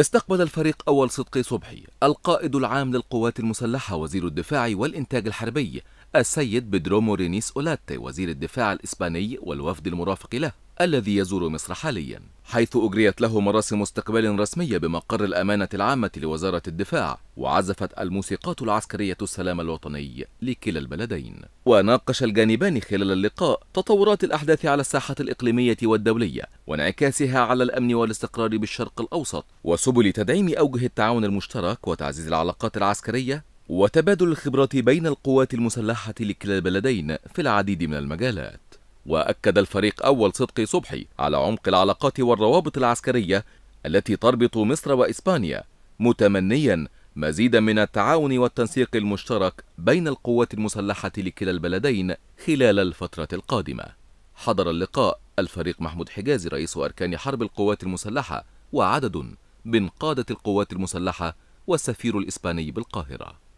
استقبل الفريق أول صدقي صبحي القائد العام للقوات المسلحة وزير الدفاع والإنتاج الحربي السيد بدرومو رينيس أولاتي وزير الدفاع الإسباني والوفد المرافق له الذي يزور مصر حاليا حيث أجريت له مراسم استقبال رسمية بمقر الأمانة العامة لوزارة الدفاع وعزفت الموسيقات العسكرية السلام الوطني لكلا البلدين وناقش الجانبان خلال اللقاء تطورات الأحداث على الساحة الإقليمية والدولية وانعكاسها على الأمن والاستقرار بالشرق الأوسط وسبل تدعيم أوجه التعاون المشترك وتعزيز العلاقات العسكرية وتبادل الخبرات بين القوات المسلحة لكلا البلدين في العديد من المجالات وأكد الفريق أول صدقي صبحي على عمق العلاقات والروابط العسكرية التي تربط مصر وإسبانيا متمنيا مزيدا من التعاون والتنسيق المشترك بين القوات المسلحة لكلا البلدين خلال الفترة القادمة حضر اللقاء الفريق محمود حجازي رئيس أركان حرب القوات المسلحة وعدد من قادة القوات المسلحة والسفير الإسباني بالقاهرة